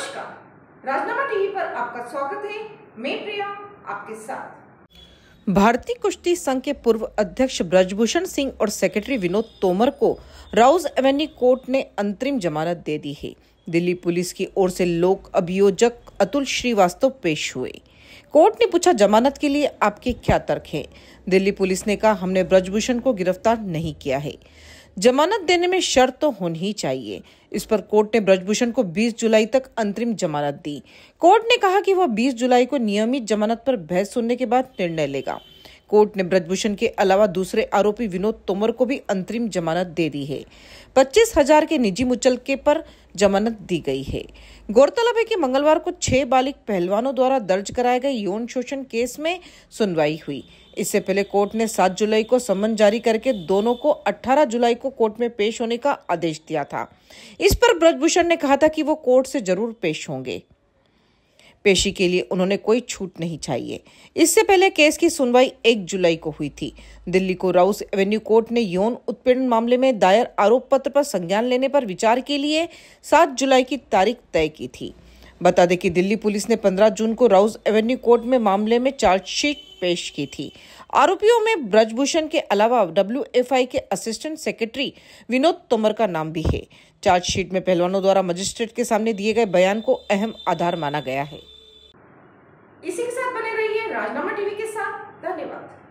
नमस्कार राजनामा टीवी पर आपका स्वागत है मैं प्रिया आपके साथ भारतीय कुश्ती संघ के पूर्व अध्यक्ष ब्रजभूषण सिंह और सेक्रेटरी विनोद तोमर को राउज एवेन्यू कोर्ट ने अंतरिम जमानत दे दी है दिल्ली पुलिस की ओर से लोक अभियोजक अतुल श्रीवास्तव पेश हुए कोर्ट ने पूछा जमानत के लिए आपके क्या तर्क हैं दिल्ली पुलिस ने कहा हमने ब्रजभूषण को गिरफ्तार नहीं किया है जमानत देने में शर्त तो होनी चाहिए इस पर कोर्ट ने ब्रजभूषण को 20 जुलाई तक अंतरिम जमानत दी कोर्ट ने कहा कि वह 20 जुलाई को नियमित जमानत पर बहस सुनने के बाद निर्णय लेगा कोर्ट ने ब्रजभूषण के अलावा दूसरे आरोपी विनोद तोमर को भी अंतरिम जमानत दे दी है पच्चीस हजार के निजी मुचलके पर जमानत दी गई है गौरतलब है कि मंगलवार को छह बालिक पहलवानों द्वारा दर्ज कराए गए यौन शोषण केस में सुनवाई हुई इससे पहले कोर्ट ने 7 जुलाई को समन जारी करके दोनों को 18 जुलाई को कोर्ट में पेश होने का आदेश दिया था इस पर ब्रजभूषण ने कहा था कि वो कोर्ट से जरूर पेश होंगे पेशी के लिए उन्होंने कोई छूट नहीं चाहिए इससे पहले केस की सुनवाई 1 जुलाई को हुई थी दिल्ली को राउस एवेन्यू कोर्ट ने यौन उत्पीड़न मामले में दायर आरोप पत्र पर संज्ञान लेने पर विचार के लिए सात जुलाई की तारीख तय की थी बता दें कि दिल्ली पुलिस ने 15 जून को राउज एवेन्यू कोर्ट में मामले में चार्जशीट पेश की थी आरोपियों में ब्रजभूषण के अलावा डब्ल्यू के असिस्टेंट सेक्रेटरी विनोद तोमर का नाम भी है चार्जशीट में पहलवानों द्वारा मजिस्ट्रेट के सामने दिए गए बयान को अहम आधार माना गया है इसी के साथ बने रहिए राजनामा टीवी के साथ धन्यवाद